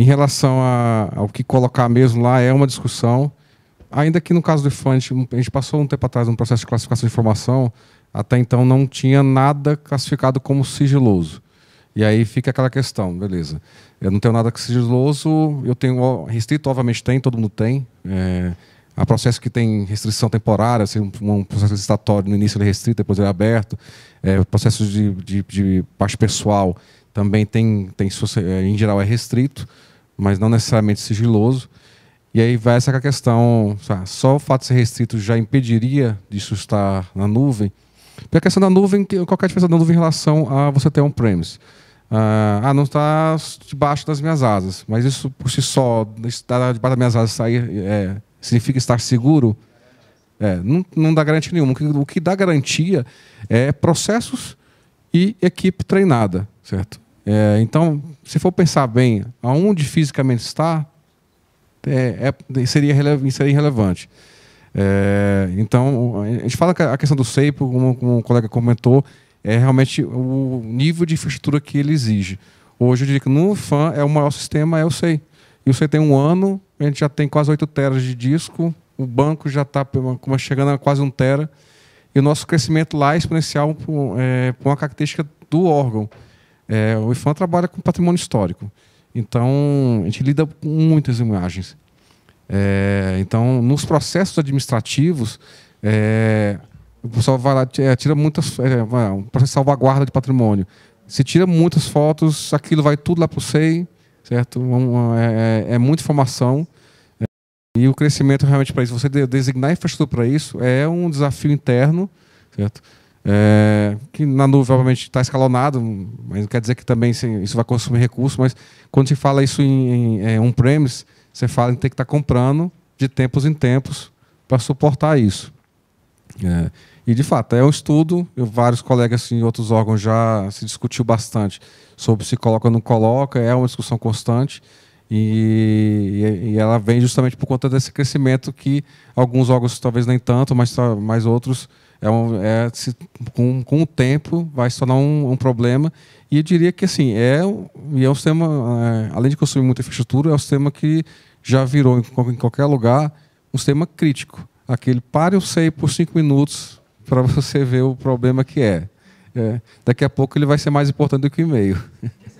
Em relação a, ao que colocar mesmo lá, é uma discussão. Ainda que no caso do fã, a gente passou um tempo atrás um processo de classificação de informação, até então não tinha nada classificado como sigiloso. E aí fica aquela questão, beleza. Eu não tenho nada que sigiloso, eu tenho restrito, obviamente tem, todo mundo tem. É, há processo que tem restrição temporária, assim, um processo licitatório no início ele é restrito, depois ele é aberto. É, processo de, de, de, parte pessoal também tem, tem, é, em geral é restrito mas não necessariamente sigiloso. E aí vai essa questão, só o fato de ser restrito já impediria disso estar na nuvem. Porque a questão da nuvem, qual é a diferença da nuvem em relação a você ter on-premise? ah, ah não está debaixo das minhas asas, mas isso por si só, estar debaixo das minhas asas sair, é, significa estar seguro? É, não, não, dá garantia nenhuma. O que, o que dá garantia é processos e equipe treinada, certo? É, então, se for pensar bem, aonde fisicamente está, é, é, seria, seria irrelevante. É, então, a gente fala que a questão do SEIPO, como, como um colega comentou, é realmente o nível de infraestrutura que ele exige. Hoje eu diria que no FAN é o maior sistema, é o SEI. E o SEI tem um ano, a gente já tem quase 8 teras de disco, o banco já está chegando a quase 1 tera, e o nosso crescimento lá é exponencial por, é, por uma característica do órgão é, o IFAM trabalha com patrimônio histórico. Então, a gente lida com muitas imagens. É, então, nos processos administrativos, é, o pessoal vai lá, é, tira muitas. É, um processo de salvaguarda de patrimônio. Se tira muitas fotos, aquilo vai tudo lá para o SEI, certo? É, é, é, muita informação. É, e o crescimento realmente para isso, você designar infraestrutura para isso, é um desafio interno, certo? É, que na nuvem, obviamente, está escalonado, mas não quer dizer que também isso vai consumir recursos, mas quando se fala isso em, em é, on-premise, você fala em ter que estar tá comprando de tempos em tempos para suportar isso. É, e, de fato, é um estudo, eu, vários colegas em outros órgãos já se discutiu bastante sobre se coloca ou não coloca, é uma discussão constante, e, e, ela vem justamente por conta desse crescimento que alguns órgãos, talvez nem tanto, mas, mas outros é, um, é se, com, com o tempo vai se tornar um, um, problema. E eu diria que assim, é, e é um sistema, é, além de consumir muita infraestrutura, é um sistema que já virou em, em qualquer lugar um sistema crítico. Aquele pare o SEI por cinco minutos para você ver o problema que é. é. Daqui a pouco ele vai ser mais importante do que o e-mail.